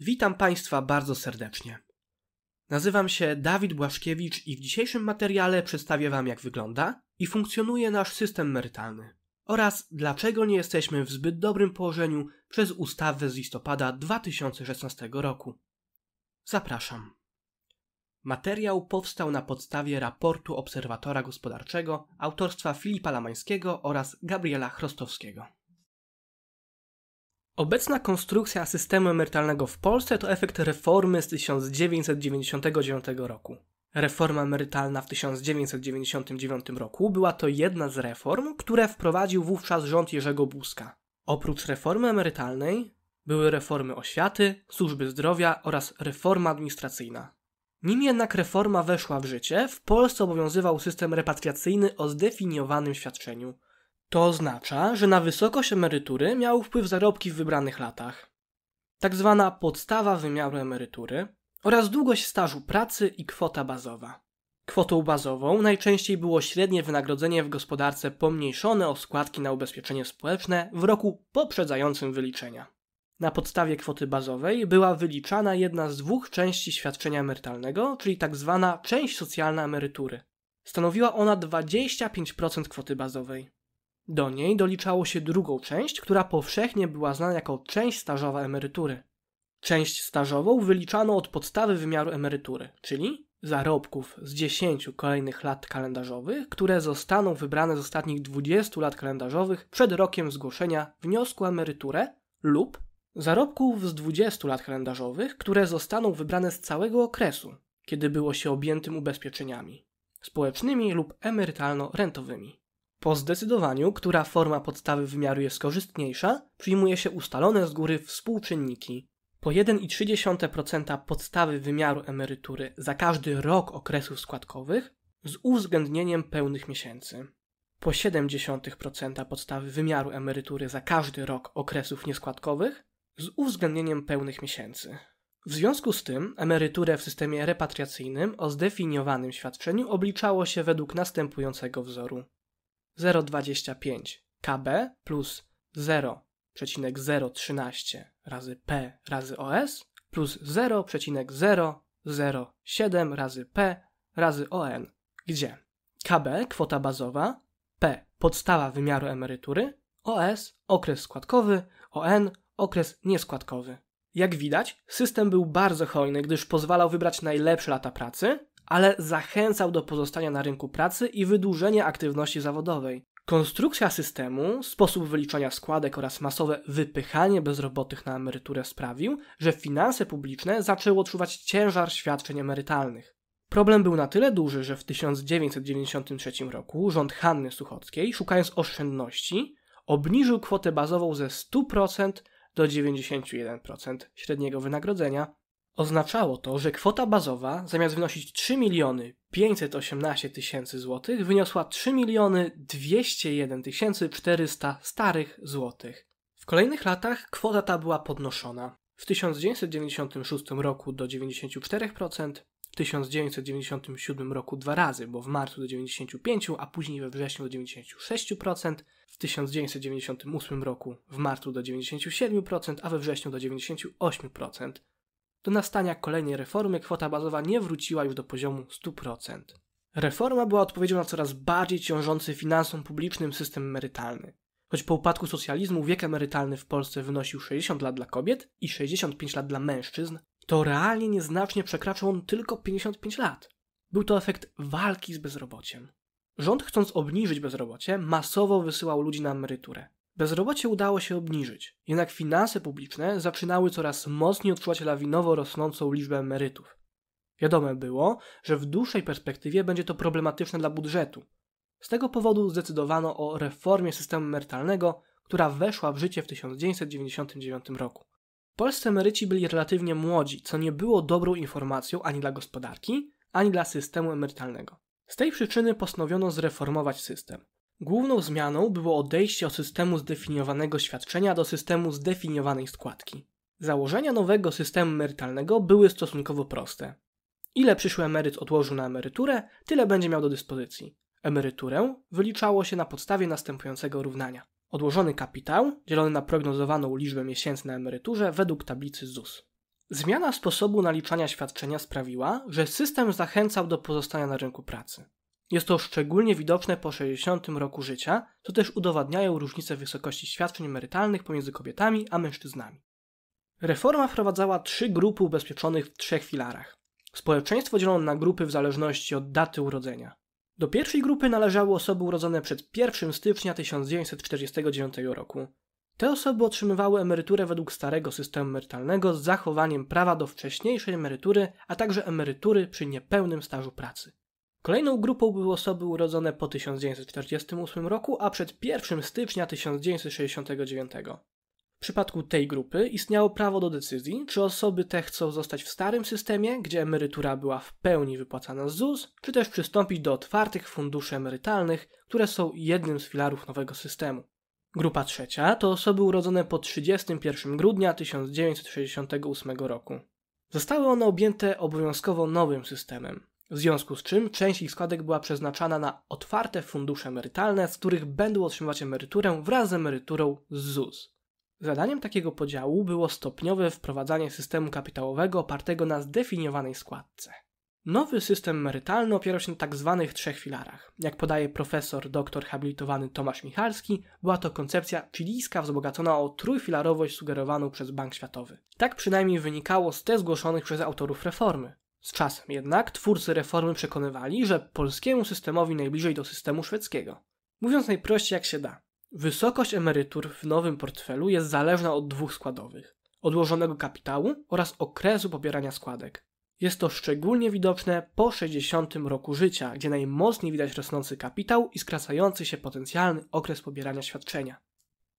Witam Państwa bardzo serdecznie. Nazywam się Dawid Błaszkiewicz i w dzisiejszym materiale przedstawię Wam, jak wygląda i funkcjonuje nasz system emerytalny oraz dlaczego nie jesteśmy w zbyt dobrym położeniu przez ustawę z listopada 2016 roku. Zapraszam. Materiał powstał na podstawie raportu Obserwatora Gospodarczego autorstwa Filipa Lamańskiego oraz Gabriela Chrostowskiego. Obecna konstrukcja systemu emerytalnego w Polsce to efekt reformy z 1999 roku. Reforma emerytalna w 1999 roku była to jedna z reform, które wprowadził wówczas rząd Jerzego Buzka. Oprócz reformy emerytalnej były reformy oświaty, służby zdrowia oraz reforma administracyjna. Nim jednak reforma weszła w życie, w Polsce obowiązywał system repatriacyjny o zdefiniowanym świadczeniu – to oznacza, że na wysokość emerytury miały wpływ zarobki w wybranych latach, tak zwana podstawa wymiaru emerytury oraz długość stażu pracy i kwota bazowa. Kwotą bazową najczęściej było średnie wynagrodzenie w gospodarce pomniejszone o składki na ubezpieczenie społeczne w roku poprzedzającym wyliczenia. Na podstawie kwoty bazowej była wyliczana jedna z dwóch części świadczenia emerytalnego, czyli tak zwana część socjalna emerytury. Stanowiła ona 25% kwoty bazowej. Do niej doliczało się drugą część, która powszechnie była znana jako część stażowa emerytury. Część stażową wyliczano od podstawy wymiaru emerytury, czyli zarobków z 10 kolejnych lat kalendarzowych, które zostaną wybrane z ostatnich 20 lat kalendarzowych przed rokiem zgłoszenia wniosku o emeryturę lub zarobków z 20 lat kalendarzowych, które zostaną wybrane z całego okresu, kiedy było się objętym ubezpieczeniami społecznymi lub emerytalno-rentowymi. Po zdecydowaniu, która forma podstawy wymiaru jest korzystniejsza, przyjmuje się ustalone z góry współczynniki. Po 1,3% podstawy wymiaru emerytury za każdy rok okresów składkowych z uwzględnieniem pełnych miesięcy. Po 0,7% podstawy wymiaru emerytury za każdy rok okresów nieskładkowych z uwzględnieniem pełnych miesięcy. W związku z tym emeryturę w systemie repatriacyjnym o zdefiniowanym świadczeniu obliczało się według następującego wzoru. 0,25 KB plus 0,013 razy P razy OS plus 0,007 razy P razy ON, gdzie KB kwota bazowa, P podstawa wymiaru emerytury, OS okres składkowy, ON okres nieskładkowy. Jak widać, system był bardzo hojny, gdyż pozwalał wybrać najlepsze lata pracy, ale zachęcał do pozostania na rynku pracy i wydłużenia aktywności zawodowej. Konstrukcja systemu, sposób wyliczania składek oraz masowe wypychanie bezrobotnych na emeryturę sprawił, że finanse publiczne zaczęły odczuwać ciężar świadczeń emerytalnych. Problem był na tyle duży, że w 1993 roku rząd Hanny Suchockiej, szukając oszczędności, obniżył kwotę bazową ze 100% do 91% średniego wynagrodzenia Oznaczało to, że kwota bazowa zamiast wynosić 3 miliony 518 tysięcy złotych wyniosła 3 miliony 201 tysięcy 400 starych złotych. W kolejnych latach kwota ta była podnoszona. W 1996 roku do 94%, w 1997 roku dwa razy, bo w marcu do 95%, a później we wrześniu do 96%, w 1998 roku w marcu do 97%, a we wrześniu do 98%. Do nastania kolejnej reformy kwota bazowa nie wróciła już do poziomu 100%. Reforma była odpowiedzią na coraz bardziej ciążący finansom publicznym system emerytalny. Choć po upadku socjalizmu wiek emerytalny w Polsce wynosił 60 lat dla kobiet i 65 lat dla mężczyzn, to realnie nieznacznie przekraczał on tylko 55 lat. Był to efekt walki z bezrobociem. Rząd chcąc obniżyć bezrobocie, masowo wysyłał ludzi na emeryturę. Bezrobocie udało się obniżyć, jednak finanse publiczne zaczynały coraz mocniej odczuwać lawinowo rosnącą liczbę emerytów. Wiadome było, że w dłuższej perspektywie będzie to problematyczne dla budżetu. Z tego powodu zdecydowano o reformie systemu emerytalnego, która weszła w życie w 1999 roku. Polscy emeryci byli relatywnie młodzi, co nie było dobrą informacją ani dla gospodarki, ani dla systemu emerytalnego. Z tej przyczyny postanowiono zreformować system. Główną zmianą było odejście od systemu zdefiniowanego świadczenia do systemu zdefiniowanej składki. Założenia nowego systemu emerytalnego były stosunkowo proste. Ile przyszły emeryt odłożył na emeryturę, tyle będzie miał do dyspozycji. Emeryturę wyliczało się na podstawie następującego równania. Odłożony kapitał dzielony na prognozowaną liczbę miesięcy na emeryturze według tablicy ZUS. Zmiana sposobu naliczania świadczenia sprawiła, że system zachęcał do pozostania na rynku pracy. Jest to szczególnie widoczne po 60 roku życia, co też udowadniają różnice wysokości świadczeń emerytalnych pomiędzy kobietami a mężczyznami. Reforma wprowadzała trzy grupy ubezpieczonych w trzech filarach. Społeczeństwo dzielono na grupy w zależności od daty urodzenia. Do pierwszej grupy należały osoby urodzone przed 1 stycznia 1949 roku. Te osoby otrzymywały emeryturę według starego systemu emerytalnego z zachowaniem prawa do wcześniejszej emerytury, a także emerytury przy niepełnym stażu pracy. Kolejną grupą były osoby urodzone po 1948 roku, a przed 1 stycznia 1969. W przypadku tej grupy istniało prawo do decyzji, czy osoby te chcą zostać w starym systemie, gdzie emerytura była w pełni wypłacana z ZUS, czy też przystąpić do otwartych funduszy emerytalnych, które są jednym z filarów nowego systemu. Grupa trzecia to osoby urodzone po 31 grudnia 1968 roku. Zostały one objęte obowiązkowo nowym systemem. W związku z czym część ich składek była przeznaczana na otwarte fundusze emerytalne, z których będą otrzymywać emeryturę wraz z emeryturą z ZUS. Zadaniem takiego podziału było stopniowe wprowadzanie systemu kapitałowego opartego na zdefiniowanej składce. Nowy system emerytalny opierał się na tak zwanych trzech filarach. Jak podaje profesor doktor habilitowany Tomasz Michalski, była to koncepcja chilijska wzbogacona o trójfilarowość sugerowaną przez Bank Światowy. Tak przynajmniej wynikało z te zgłoszonych przez autorów reformy. Z czasem jednak twórcy reformy przekonywali, że polskiemu systemowi najbliżej do systemu szwedzkiego. Mówiąc najprościej jak się da, wysokość emerytur w nowym portfelu jest zależna od dwóch składowych: odłożonego kapitału oraz okresu pobierania składek. Jest to szczególnie widoczne po 60 roku życia, gdzie najmocniej widać rosnący kapitał i skracający się potencjalny okres pobierania świadczenia.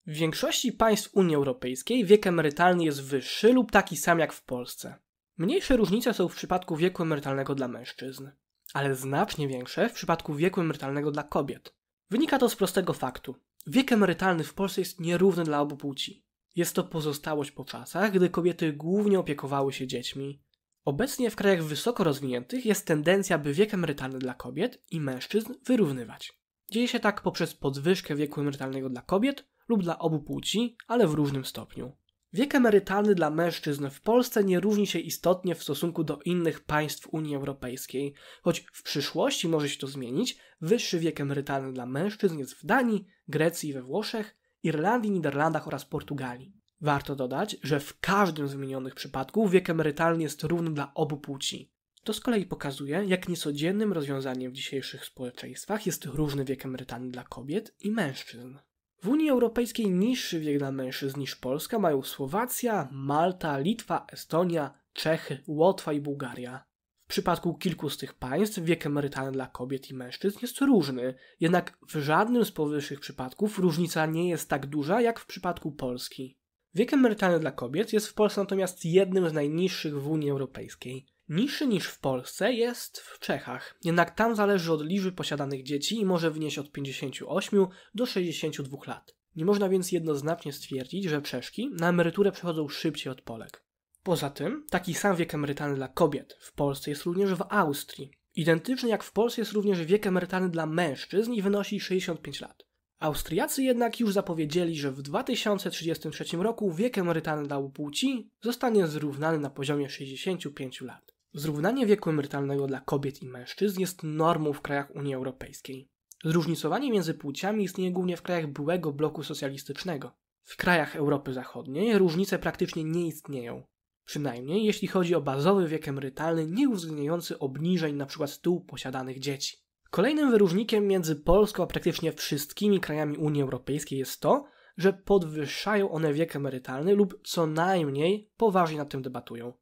W większości państw Unii Europejskiej wiek emerytalny jest wyższy lub taki sam jak w Polsce. Mniejsze różnice są w przypadku wieku emerytalnego dla mężczyzn, ale znacznie większe w przypadku wieku emerytalnego dla kobiet. Wynika to z prostego faktu. Wiek emerytalny w Polsce jest nierówny dla obu płci. Jest to pozostałość po czasach, gdy kobiety głównie opiekowały się dziećmi. Obecnie w krajach wysoko rozwiniętych jest tendencja, by wiek emerytalny dla kobiet i mężczyzn wyrównywać. Dzieje się tak poprzez podwyżkę wieku emerytalnego dla kobiet lub dla obu płci, ale w różnym stopniu. Wiek emerytalny dla mężczyzn w Polsce nie różni się istotnie w stosunku do innych państw Unii Europejskiej. Choć w przyszłości może się to zmienić, wyższy wiek emerytalny dla mężczyzn jest w Danii, Grecji, we Włoszech, Irlandii, Niderlandach oraz Portugalii. Warto dodać, że w każdym z wymienionych przypadków wiek emerytalny jest równy dla obu płci. To z kolei pokazuje, jak niecodziennym rozwiązaniem w dzisiejszych społeczeństwach jest różny wiek emerytalny dla kobiet i mężczyzn. W Unii Europejskiej niższy wiek dla mężczyzn niż Polska mają Słowacja, Malta, Litwa, Estonia, Czechy, Łotwa i Bułgaria. W przypadku kilku z tych państw wiek emerytalny dla kobiet i mężczyzn jest różny, jednak w żadnym z powyższych przypadków różnica nie jest tak duża jak w przypadku Polski. Wiek emerytalny dla kobiet jest w Polsce natomiast jednym z najniższych w Unii Europejskiej. Niższy niż w Polsce jest w Czechach, jednak tam zależy od liczby posiadanych dzieci i może wynieść od 58 do 62 lat. Nie można więc jednoznacznie stwierdzić, że Czeszki na emeryturę przechodzą szybciej od Polek. Poza tym, taki sam wiek emerytalny dla kobiet w Polsce jest również w Austrii. Identyczny jak w Polsce jest również wiek emerytalny dla mężczyzn i wynosi 65 lat. Austriacy jednak już zapowiedzieli, że w 2033 roku wiek emerytalny dla płci zostanie zrównany na poziomie 65 lat. Zrównanie wieku emerytalnego dla kobiet i mężczyzn jest normą w krajach Unii Europejskiej. Zróżnicowanie między płciami istnieje głównie w krajach byłego bloku socjalistycznego. W krajach Europy Zachodniej różnice praktycznie nie istnieją. Przynajmniej jeśli chodzi o bazowy wiek emerytalny nie uwzględniający obniżeń np. stół posiadanych dzieci. Kolejnym wyróżnikiem między Polską a praktycznie wszystkimi krajami Unii Europejskiej jest to, że podwyższają one wiek emerytalny lub co najmniej poważnie nad tym debatują.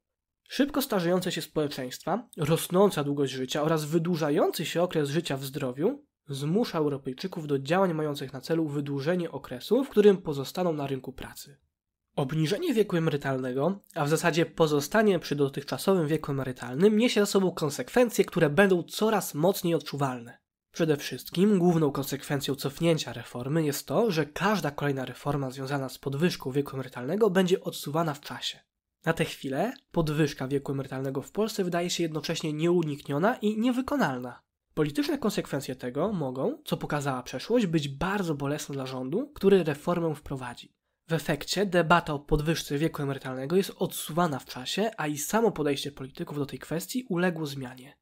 Szybko starzejące się społeczeństwa, rosnąca długość życia oraz wydłużający się okres życia w zdrowiu zmusza Europejczyków do działań mających na celu wydłużenie okresu, w którym pozostaną na rynku pracy. Obniżenie wieku emerytalnego, a w zasadzie pozostanie przy dotychczasowym wieku emerytalnym, niesie za sobą konsekwencje, które będą coraz mocniej odczuwalne. Przede wszystkim główną konsekwencją cofnięcia reformy jest to, że każda kolejna reforma związana z podwyżką wieku emerytalnego będzie odsuwana w czasie. Na tę chwilę podwyżka wieku emerytalnego w Polsce wydaje się jednocześnie nieunikniona i niewykonalna. Polityczne konsekwencje tego mogą, co pokazała przeszłość, być bardzo bolesne dla rządu, który reformę wprowadzi. W efekcie debata o podwyżce wieku emerytalnego jest odsuwana w czasie, a i samo podejście polityków do tej kwestii uległo zmianie.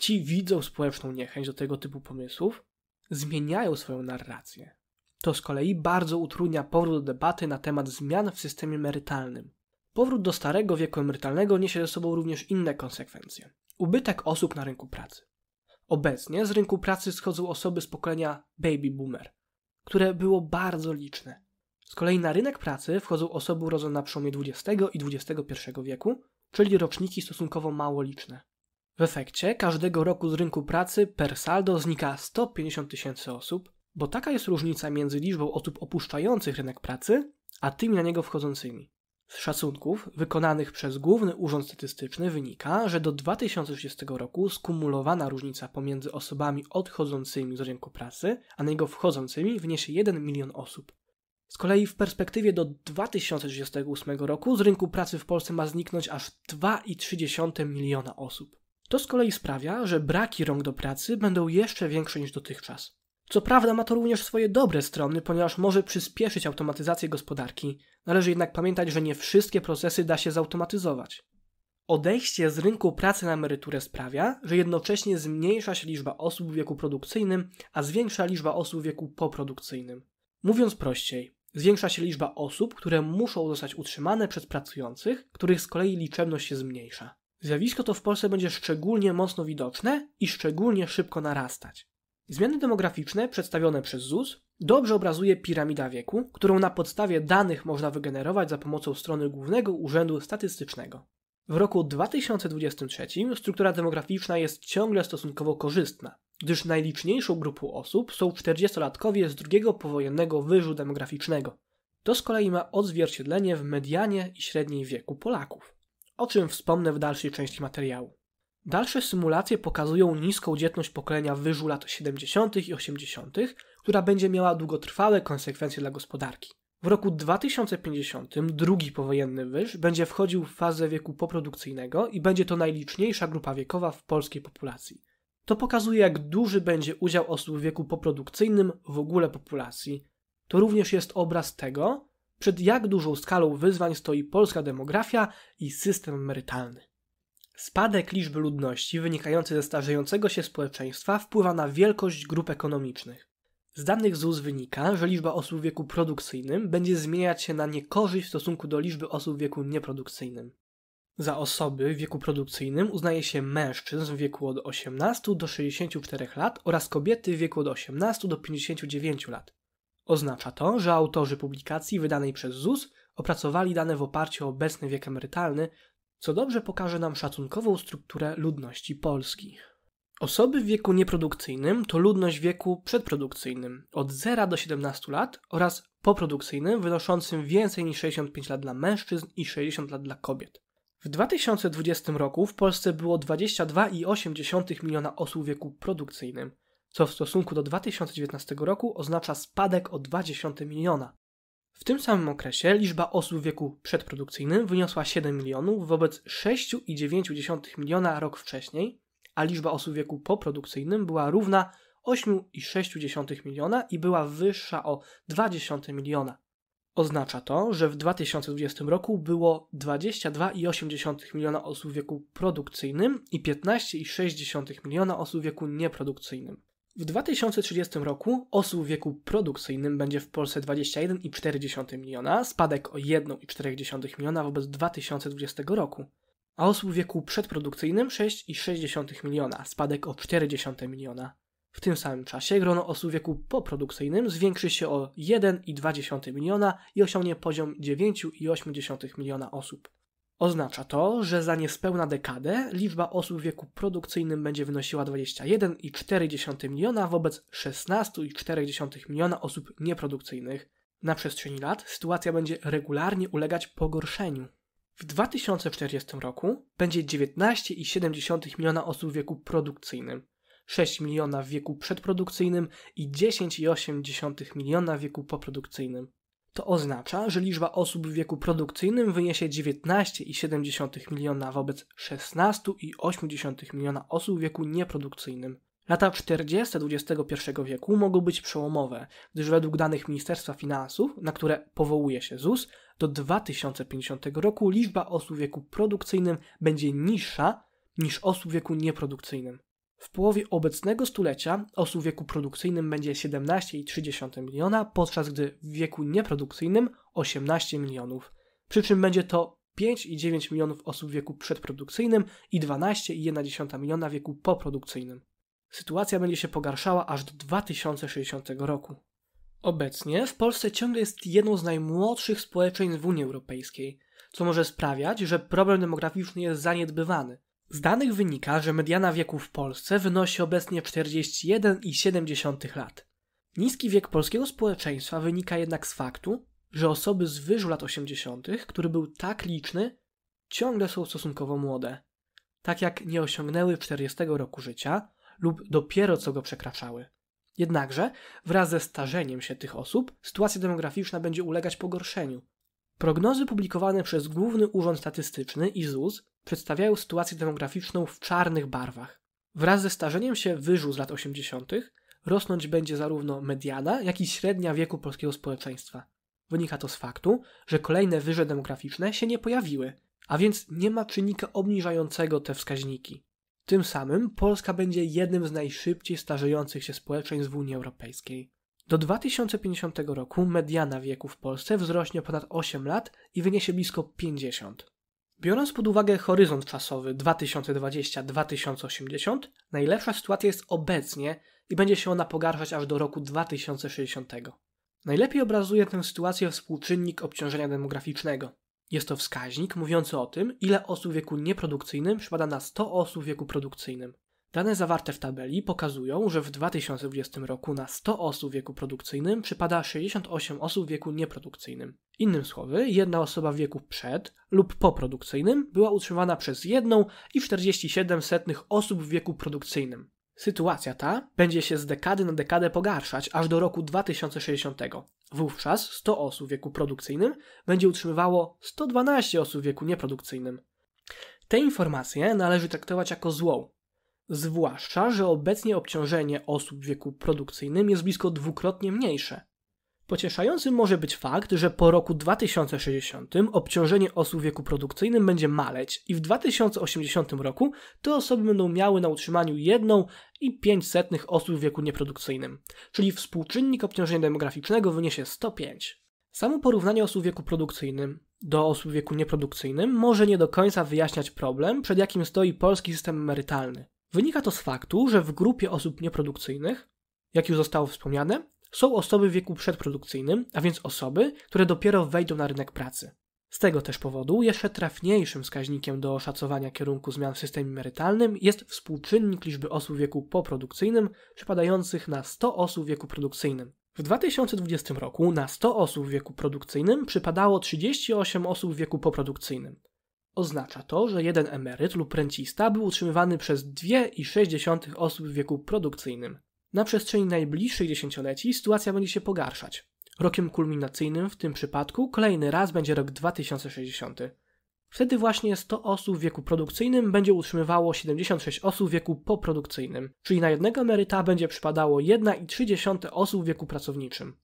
Ci widzą społeczną niechęć do tego typu pomysłów, zmieniają swoją narrację. To z kolei bardzo utrudnia powrót do debaty na temat zmian w systemie emerytalnym. Powrót do starego wieku emerytalnego niesie ze sobą również inne konsekwencje. Ubytek osób na rynku pracy. Obecnie z rynku pracy schodzą osoby z pokolenia baby boomer, które było bardzo liczne. Z kolei na rynek pracy wchodzą osoby urodzone na przełomie XX i XXI wieku, czyli roczniki stosunkowo mało liczne. W efekcie każdego roku z rynku pracy per saldo znika 150 tysięcy osób, bo taka jest różnica między liczbą osób opuszczających rynek pracy, a tymi na niego wchodzącymi. Z szacunków wykonanych przez Główny Urząd Statystyczny wynika, że do 2030 roku skumulowana różnica pomiędzy osobami odchodzącymi z rynku pracy, a na niego wchodzącymi wyniesie 1 milion osób. Z kolei w perspektywie do 2038 roku z rynku pracy w Polsce ma zniknąć aż 2,3 miliona osób. To z kolei sprawia, że braki rąk do pracy będą jeszcze większe niż dotychczas. Co prawda ma to również swoje dobre strony, ponieważ może przyspieszyć automatyzację gospodarki, należy jednak pamiętać, że nie wszystkie procesy da się zautomatyzować. Odejście z rynku pracy na emeryturę sprawia, że jednocześnie zmniejsza się liczba osób w wieku produkcyjnym, a zwiększa liczba osób w wieku poprodukcyjnym. Mówiąc prościej, zwiększa się liczba osób, które muszą zostać utrzymane przez pracujących, których z kolei liczebność się zmniejsza. Zjawisko to w Polsce będzie szczególnie mocno widoczne i szczególnie szybko narastać. Zmiany demograficzne przedstawione przez ZUS dobrze obrazuje piramida wieku, którą na podstawie danych można wygenerować za pomocą strony Głównego Urzędu Statystycznego. W roku 2023 struktura demograficzna jest ciągle stosunkowo korzystna, gdyż najliczniejszą grupą osób są 40-latkowie z drugiego powojennego wyżu demograficznego. To z kolei ma odzwierciedlenie w medianie i średniej wieku Polaków, o czym wspomnę w dalszej części materiału. Dalsze symulacje pokazują niską dzietność pokolenia wyżu lat 70. i 80., która będzie miała długotrwałe konsekwencje dla gospodarki. W roku 2050 drugi powojenny wyż będzie wchodził w fazę wieku poprodukcyjnego i będzie to najliczniejsza grupa wiekowa w polskiej populacji. To pokazuje, jak duży będzie udział osób w wieku poprodukcyjnym w ogóle populacji. To również jest obraz tego, przed jak dużą skalą wyzwań stoi polska demografia i system emerytalny. Spadek liczby ludności wynikający ze starzejącego się społeczeństwa wpływa na wielkość grup ekonomicznych. Z danych ZUS wynika, że liczba osób w wieku produkcyjnym będzie zmieniać się na niekorzyść w stosunku do liczby osób w wieku nieprodukcyjnym. Za osoby w wieku produkcyjnym uznaje się mężczyzn w wieku od 18 do 64 lat oraz kobiety w wieku od 18 do 59 lat. Oznacza to, że autorzy publikacji wydanej przez ZUS opracowali dane w oparciu o obecny wiek emerytalny co dobrze pokaże nam szacunkową strukturę ludności Polski. Osoby w wieku nieprodukcyjnym to ludność w wieku przedprodukcyjnym od 0 do 17 lat oraz poprodukcyjnym wynoszącym więcej niż 65 lat dla mężczyzn i 60 lat dla kobiet. W 2020 roku w Polsce było 22,8 miliona osób w wieku produkcyjnym, co w stosunku do 2019 roku oznacza spadek o 20 miliona. W tym samym okresie liczba osób w wieku przedprodukcyjnym wyniosła 7 milionów wobec 6,9 miliona rok wcześniej, a liczba osób w wieku poprodukcyjnym była równa 8,6 miliona i była wyższa o 0,2 miliona. Oznacza to, że w 2020 roku było 22,8 miliona osób w wieku produkcyjnym i 15,6 miliona osób w wieku nieprodukcyjnym. W 2030 roku osób w wieku produkcyjnym będzie w Polsce 21,4 miliona, spadek o 1,4 miliona wobec 2020 roku, a osób w wieku przedprodukcyjnym 6,6 miliona, spadek o 0,4 miliona. W tym samym czasie grono osób w wieku poprodukcyjnym zwiększy się o 1,2 miliona i osiągnie poziom 9,8 miliona osób. Oznacza to, że za niespełna dekadę liczba osób w wieku produkcyjnym będzie wynosiła 21,4 miliona wobec 16,4 miliona osób nieprodukcyjnych. Na przestrzeni lat sytuacja będzie regularnie ulegać pogorszeniu. W 2040 roku będzie 19,7 miliona osób w wieku produkcyjnym, 6 miliona w wieku przedprodukcyjnym i 10,8 miliona w wieku poprodukcyjnym. To oznacza, że liczba osób w wieku produkcyjnym wyniesie 19,7 miliona wobec 16,8 miliona osób w wieku nieprodukcyjnym. Lata 40. XXI wieku mogą być przełomowe, gdyż według danych Ministerstwa Finansów, na które powołuje się ZUS, do 2050 roku liczba osób w wieku produkcyjnym będzie niższa niż osób w wieku nieprodukcyjnym. W połowie obecnego stulecia osób w wieku produkcyjnym będzie 17,3 miliona, podczas gdy w wieku nieprodukcyjnym 18 milionów. Przy czym będzie to 5,9 milionów osób w wieku przedprodukcyjnym i 12,1 miliona w wieku poprodukcyjnym. Sytuacja będzie się pogarszała aż do 2060 roku. Obecnie w Polsce ciągle jest jedną z najmłodszych społeczeństw w Unii Europejskiej, co może sprawiać, że problem demograficzny jest zaniedbywany, z danych wynika, że mediana wieku w Polsce wynosi obecnie 41,7 lat. Niski wiek polskiego społeczeństwa wynika jednak z faktu, że osoby z wyżu lat 80., który był tak liczny, ciągle są stosunkowo młode. Tak jak nie osiągnęły 40 roku życia lub dopiero co go przekraczały. Jednakże wraz ze starzeniem się tych osób sytuacja demograficzna będzie ulegać pogorszeniu. Prognozy publikowane przez Główny Urząd Statystyczny i ZUS przedstawiają sytuację demograficzną w czarnych barwach. Wraz ze starzeniem się wyżu z lat 80. rosnąć będzie zarówno mediana, jak i średnia wieku polskiego społeczeństwa. Wynika to z faktu, że kolejne wyże demograficzne się nie pojawiły, a więc nie ma czynnika obniżającego te wskaźniki. Tym samym Polska będzie jednym z najszybciej starzejących się społeczeństw w Unii Europejskiej. Do 2050 roku mediana wieku w Polsce wzrośnie ponad 8 lat i wyniesie blisko 50. Biorąc pod uwagę horyzont czasowy 2020-2080, najlepsza sytuacja jest obecnie i będzie się ona pogarszać aż do roku 2060. Najlepiej obrazuje tę sytuację współczynnik obciążenia demograficznego. Jest to wskaźnik mówiący o tym, ile osób w wieku nieprodukcyjnym przypada na 100 osób w wieku produkcyjnym. Dane zawarte w tabeli pokazują, że w 2020 roku na 100 osób w wieku produkcyjnym przypada 68 osób w wieku nieprodukcyjnym. Innym słowy, jedna osoba w wieku przed lub poprodukcyjnym była utrzymana przez jedną i 47 setnych osób w wieku produkcyjnym. Sytuacja ta będzie się z dekady na dekadę pogarszać aż do roku 2060. Wówczas 100 osób w wieku produkcyjnym będzie utrzymywało 112 osób w wieku nieprodukcyjnym. Te informacje należy traktować jako złą, zwłaszcza, że obecnie obciążenie osób w wieku produkcyjnym jest blisko dwukrotnie mniejsze. Pocieszający może być fakt, że po roku 2060 obciążenie osób w wieku produkcyjnym będzie maleć i w 2080 roku te osoby będą miały na utrzymaniu 1,05 osób w wieku nieprodukcyjnym, czyli współczynnik obciążenia demograficznego wyniesie 105. Samo porównanie osób w wieku produkcyjnym do osób w wieku nieprodukcyjnym może nie do końca wyjaśniać problem, przed jakim stoi polski system emerytalny. Wynika to z faktu, że w grupie osób nieprodukcyjnych, jak już zostało wspomniane, są osoby w wieku przedprodukcyjnym, a więc osoby, które dopiero wejdą na rynek pracy. Z tego też powodu jeszcze trafniejszym wskaźnikiem do oszacowania kierunku zmian w systemie emerytalnym jest współczynnik liczby osób w wieku poprodukcyjnym przypadających na 100 osób w wieku produkcyjnym. W 2020 roku na 100 osób w wieku produkcyjnym przypadało 38 osób w wieku poprodukcyjnym. Oznacza to, że jeden emeryt lub rencista był utrzymywany przez 2,6 osób w wieku produkcyjnym. Na przestrzeni najbliższych dziesięcioleci sytuacja będzie się pogarszać. Rokiem kulminacyjnym w tym przypadku kolejny raz będzie rok 2060. Wtedy właśnie 100 osób w wieku produkcyjnym będzie utrzymywało 76 osób w wieku poprodukcyjnym, czyli na jednego emeryta będzie przypadało 1,3 osób w wieku pracowniczym.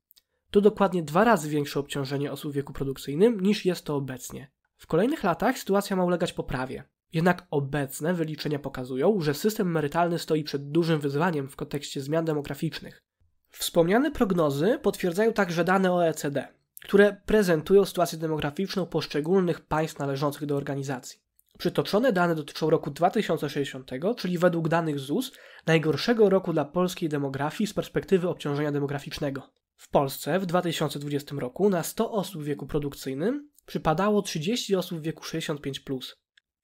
To dokładnie dwa razy większe obciążenie osób w wieku produkcyjnym niż jest to obecnie. W kolejnych latach sytuacja ma ulegać poprawie. Jednak obecne wyliczenia pokazują, że system emerytalny stoi przed dużym wyzwaniem w kontekście zmian demograficznych. Wspomniane prognozy potwierdzają także dane OECD, które prezentują sytuację demograficzną poszczególnych państw należących do organizacji. Przytoczone dane dotyczą roku 2060, czyli według danych ZUS najgorszego roku dla polskiej demografii z perspektywy obciążenia demograficznego. W Polsce w 2020 roku na 100 osób w wieku produkcyjnym przypadało 30 osób w wieku 65.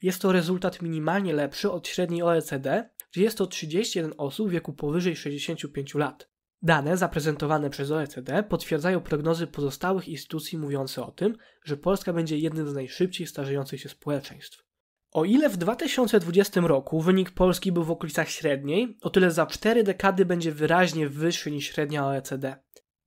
Jest to rezultat minimalnie lepszy od średniej OECD, gdzie jest to 31 osób w wieku powyżej 65 lat. Dane zaprezentowane przez OECD potwierdzają prognozy pozostałych instytucji mówiące o tym, że Polska będzie jednym z najszybciej starzejących się społeczeństw. O ile w 2020 roku wynik Polski był w okolicach średniej, o tyle za 4 dekady będzie wyraźnie wyższy niż średnia OECD.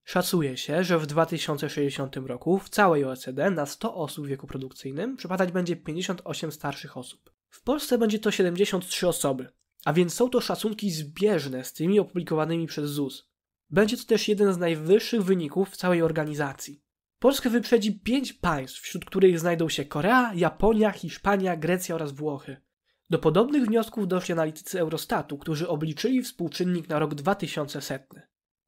Szacuje się, że w 2060 roku w całej OECD na 100 osób w wieku produkcyjnym przypadać będzie 58 starszych osób. W Polsce będzie to 73 osoby, a więc są to szacunki zbieżne z tymi opublikowanymi przez ZUS. Będzie to też jeden z najwyższych wyników w całej organizacji. Polskę wyprzedzi 5 państw, wśród których znajdą się Korea, Japonia, Hiszpania, Grecja oraz Włochy. Do podobnych wniosków doszli analitycy Eurostatu, którzy obliczyli współczynnik na rok 2100.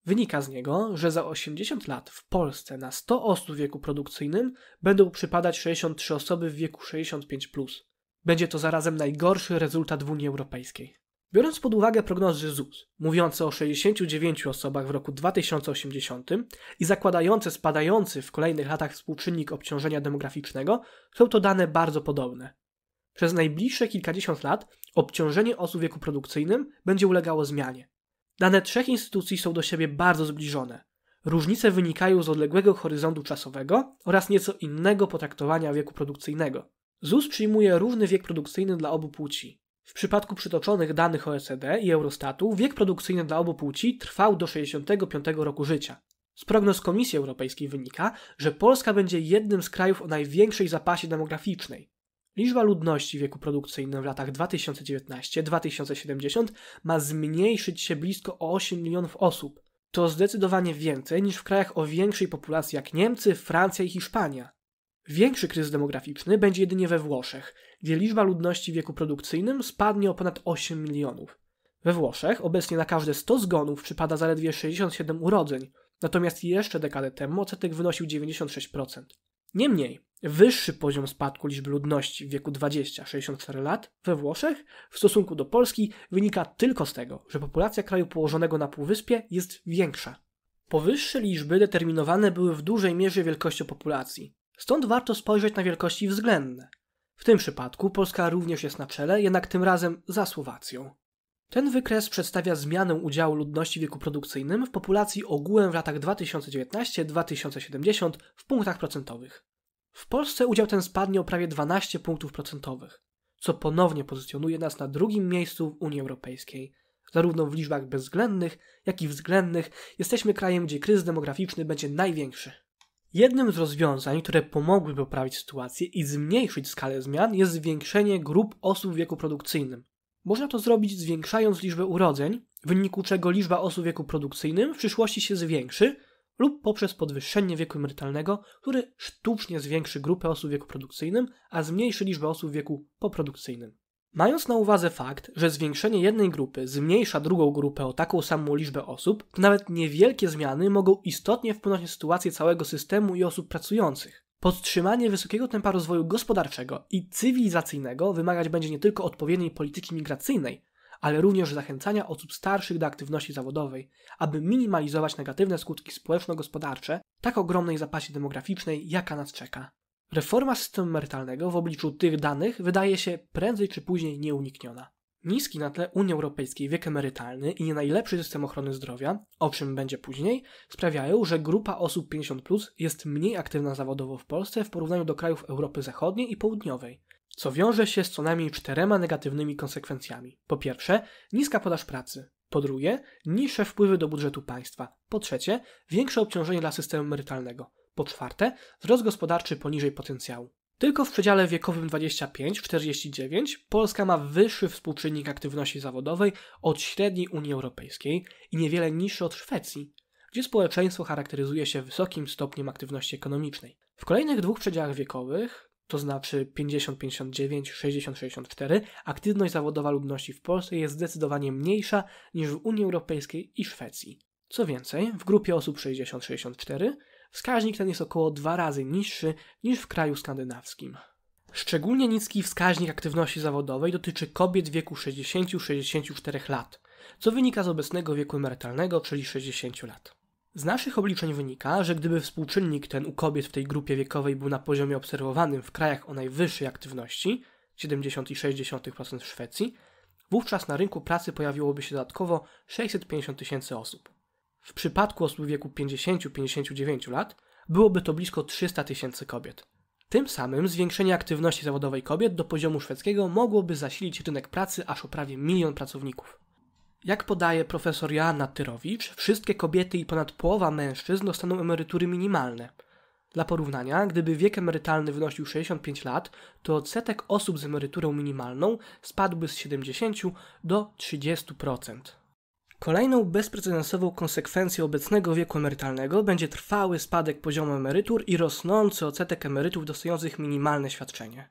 Wynika z niego, że za 80 lat w Polsce na 100 osób w wieku produkcyjnym będą przypadać 63 osoby w wieku 65. Plus. Będzie to zarazem najgorszy rezultat w Unii Europejskiej. Biorąc pod uwagę prognozy ZUS, mówiące o 69 osobach w roku 2080 i zakładające spadający w kolejnych latach współczynnik obciążenia demograficznego, są to dane bardzo podobne. Przez najbliższe kilkadziesiąt lat obciążenie osób w wieku produkcyjnym będzie ulegało zmianie. Dane trzech instytucji są do siebie bardzo zbliżone. Różnice wynikają z odległego horyzontu czasowego oraz nieco innego potraktowania wieku produkcyjnego. ZUS przyjmuje równy wiek produkcyjny dla obu płci. W przypadku przytoczonych danych OECD i Eurostatu wiek produkcyjny dla obu płci trwał do 65 roku życia. Z prognoz Komisji Europejskiej wynika, że Polska będzie jednym z krajów o największej zapasie demograficznej. Liczba ludności wieku produkcyjnym w latach 2019-2070 ma zmniejszyć się blisko o 8 milionów osób. To zdecydowanie więcej niż w krajach o większej populacji jak Niemcy, Francja i Hiszpania. Większy kryzys demograficzny będzie jedynie we Włoszech, gdzie liczba ludności w wieku produkcyjnym spadnie o ponad 8 milionów. We Włoszech obecnie na każde 100 zgonów przypada zaledwie 67 urodzeń, natomiast jeszcze dekadę temu odsetek wynosił 96%. Niemniej, wyższy poziom spadku liczby ludności w wieku 20-64 lat we Włoszech w stosunku do Polski wynika tylko z tego, że populacja kraju położonego na półwyspie jest większa. Powyższe liczby determinowane były w dużej mierze wielkością populacji, stąd warto spojrzeć na wielkości względne. W tym przypadku Polska również jest na czele, jednak tym razem za Słowacją. Ten wykres przedstawia zmianę udziału ludności w wieku produkcyjnym w populacji ogółem w latach 2019-2070 w punktach procentowych. W Polsce udział ten spadnie o prawie 12 punktów procentowych, co ponownie pozycjonuje nas na drugim miejscu w Unii Europejskiej. Zarówno w liczbach bezwzględnych, jak i względnych jesteśmy krajem, gdzie kryzys demograficzny będzie największy. Jednym z rozwiązań, które pomogłyby poprawić sytuację i zmniejszyć skalę zmian, jest zwiększenie grup osób w wieku produkcyjnym, można to zrobić zwiększając liczbę urodzeń, w wyniku czego liczba osób w wieku produkcyjnym w przyszłości się zwiększy, lub poprzez podwyższenie wieku emerytalnego, który sztucznie zwiększy grupę osób w wieku produkcyjnym, a zmniejszy liczbę osób w wieku poprodukcyjnym. Mając na uwadze fakt, że zwiększenie jednej grupy zmniejsza drugą grupę o taką samą liczbę osób, to nawet niewielkie zmiany mogą istotnie wpłynąć na sytuację całego systemu i osób pracujących. Podtrzymanie wysokiego tempa rozwoju gospodarczego i cywilizacyjnego wymagać będzie nie tylko odpowiedniej polityki migracyjnej, ale również zachęcania osób starszych do aktywności zawodowej, aby minimalizować negatywne skutki społeczno-gospodarcze tak ogromnej zapaści demograficznej, jaka nas czeka. Reforma systemu emerytalnego w obliczu tych danych wydaje się prędzej czy później nieunikniona. Niski na tle Unii Europejskiej wiek emerytalny i nie najlepszy system ochrony zdrowia, o czym będzie później, sprawiają, że grupa osób 50 plus jest mniej aktywna zawodowo w Polsce w porównaniu do krajów Europy Zachodniej i Południowej co wiąże się z co najmniej czterema negatywnymi konsekwencjami. Po pierwsze, niska podaż pracy. Po drugie, niższe wpływy do budżetu państwa. Po trzecie, większe obciążenie dla systemu emerytalnego. Po czwarte, wzrost gospodarczy poniżej potencjału. Tylko w przedziale wiekowym 25-49 Polska ma wyższy współczynnik aktywności zawodowej od średniej Unii Europejskiej i niewiele niższy od Szwecji, gdzie społeczeństwo charakteryzuje się wysokim stopniem aktywności ekonomicznej. W kolejnych dwóch przedziałach wiekowych, to znaczy 50-59, 60-64, aktywność zawodowa ludności w Polsce jest zdecydowanie mniejsza niż w Unii Europejskiej i Szwecji. Co więcej, w grupie osób 60-64 Wskaźnik ten jest około dwa razy niższy niż w kraju skandynawskim. Szczególnie niski wskaźnik aktywności zawodowej dotyczy kobiet wieku 60-64 lat, co wynika z obecnego wieku emerytalnego, czyli 60 lat. Z naszych obliczeń wynika, że gdyby współczynnik ten u kobiet w tej grupie wiekowej był na poziomie obserwowanym w krajach o najwyższej aktywności 70,6% w Szwecji, wówczas na rynku pracy pojawiłoby się dodatkowo 650 tysięcy osób. W przypadku osób w wieku 50-59 lat byłoby to blisko 300 tysięcy kobiet. Tym samym zwiększenie aktywności zawodowej kobiet do poziomu szwedzkiego mogłoby zasilić rynek pracy aż o prawie milion pracowników. Jak podaje profesor Joanna Tyrowicz, wszystkie kobiety i ponad połowa mężczyzn dostaną emerytury minimalne. Dla porównania, gdyby wiek emerytalny wynosił 65 lat, to odsetek osób z emeryturą minimalną spadłby z 70 do 30%. Kolejną bezprecedensową konsekwencją obecnego wieku emerytalnego będzie trwały spadek poziomu emerytur i rosnący odsetek emerytów dostających minimalne świadczenie.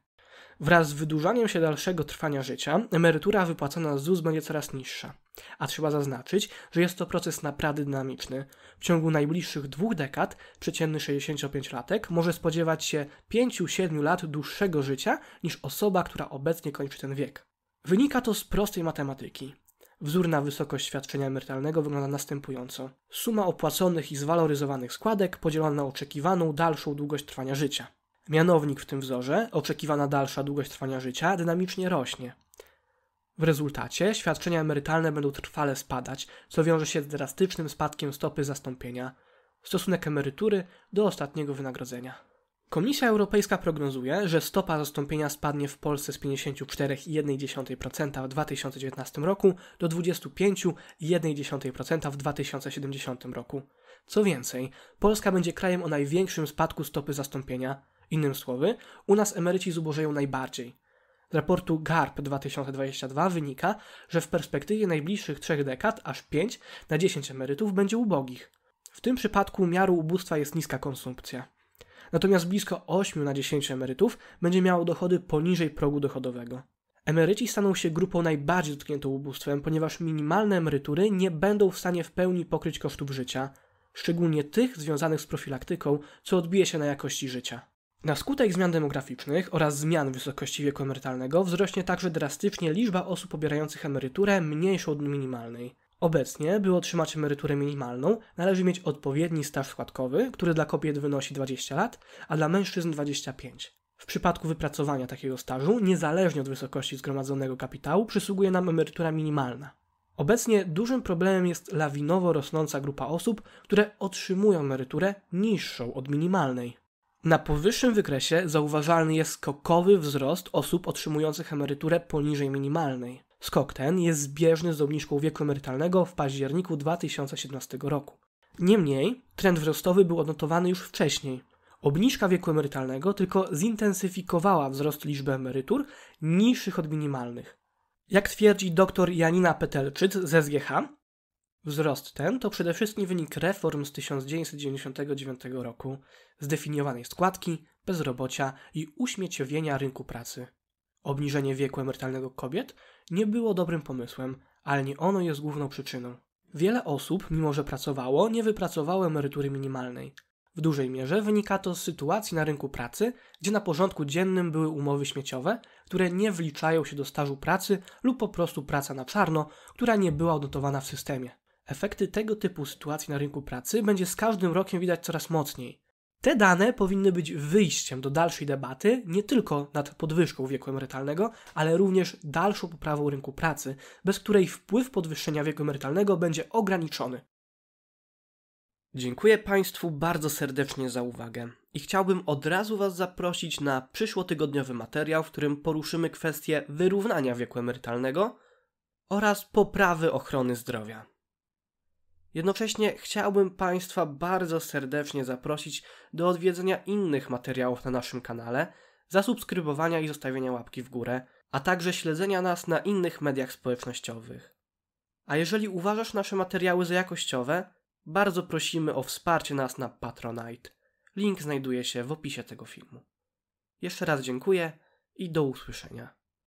Wraz z wydłużaniem się dalszego trwania życia, emerytura wypłacana z ZUS będzie coraz niższa. A trzeba zaznaczyć, że jest to proces naprawdę dynamiczny. W ciągu najbliższych dwóch dekad przeciętny 65-latek może spodziewać się 5-7 lat dłuższego życia niż osoba, która obecnie kończy ten wiek. Wynika to z prostej matematyki. Wzór na wysokość świadczenia emerytalnego wygląda następująco. Suma opłaconych i zwaloryzowanych składek podzielona na oczekiwaną dalszą długość trwania życia. Mianownik w tym wzorze, oczekiwana dalsza długość trwania życia, dynamicznie rośnie. W rezultacie świadczenia emerytalne będą trwale spadać, co wiąże się z drastycznym spadkiem stopy zastąpienia, stosunek emerytury do ostatniego wynagrodzenia. Komisja Europejska prognozuje, że stopa zastąpienia spadnie w Polsce z 54,1% w 2019 roku do 25,1% w 2070 roku. Co więcej, Polska będzie krajem o największym spadku stopy zastąpienia. Innym słowy, u nas emeryci zubożeją najbardziej. Z raportu GARP 2022 wynika, że w perspektywie najbliższych trzech dekad aż 5 na 10 emerytów będzie ubogich. W tym przypadku miarą ubóstwa jest niska konsumpcja natomiast blisko 8 na 10 emerytów będzie miało dochody poniżej progu dochodowego. Emeryci staną się grupą najbardziej dotkniętą ubóstwem, ponieważ minimalne emerytury nie będą w stanie w pełni pokryć kosztów życia, szczególnie tych związanych z profilaktyką, co odbije się na jakości życia. Na skutek zmian demograficznych oraz zmian wysokości wieku emerytalnego wzrośnie także drastycznie liczba osób pobierających emeryturę mniejszą od minimalnej. Obecnie, by otrzymać emeryturę minimalną, należy mieć odpowiedni staż składkowy, który dla kobiet wynosi 20 lat, a dla mężczyzn 25. W przypadku wypracowania takiego stażu, niezależnie od wysokości zgromadzonego kapitału, przysługuje nam emerytura minimalna. Obecnie dużym problemem jest lawinowo rosnąca grupa osób, które otrzymują emeryturę niższą od minimalnej. Na powyższym wykresie zauważalny jest skokowy wzrost osób otrzymujących emeryturę poniżej minimalnej. Skok ten jest zbieżny z obniżką wieku emerytalnego w październiku 2017 roku. Niemniej, trend wzrostowy był odnotowany już wcześniej. Obniżka wieku emerytalnego tylko zintensyfikowała wzrost liczby emerytur niższych od minimalnych. Jak twierdzi dr Janina Petelczyc z SGH, wzrost ten to przede wszystkim wynik reform z 1999 roku, zdefiniowanej składki, bezrobocia i uśmieciowienia rynku pracy. Obniżenie wieku emerytalnego kobiet nie było dobrym pomysłem, ale nie ono jest główną przyczyną. Wiele osób, mimo że pracowało, nie wypracowało emerytury minimalnej. W dużej mierze wynika to z sytuacji na rynku pracy, gdzie na porządku dziennym były umowy śmieciowe, które nie wliczają się do stażu pracy lub po prostu praca na czarno, która nie była odnotowana w systemie. Efekty tego typu sytuacji na rynku pracy będzie z każdym rokiem widać coraz mocniej. Te dane powinny być wyjściem do dalszej debaty nie tylko nad podwyżką wieku emerytalnego, ale również dalszą poprawą rynku pracy, bez której wpływ podwyższenia wieku emerytalnego będzie ograniczony. Dziękuję Państwu bardzo serdecznie za uwagę i chciałbym od razu Was zaprosić na przyszłotygodniowy materiał, w którym poruszymy kwestię wyrównania wieku emerytalnego oraz poprawy ochrony zdrowia. Jednocześnie chciałbym Państwa bardzo serdecznie zaprosić do odwiedzenia innych materiałów na naszym kanale, zasubskrybowania i zostawienia łapki w górę, a także śledzenia nas na innych mediach społecznościowych. A jeżeli uważasz nasze materiały za jakościowe, bardzo prosimy o wsparcie nas na Patronite. Link znajduje się w opisie tego filmu. Jeszcze raz dziękuję i do usłyszenia.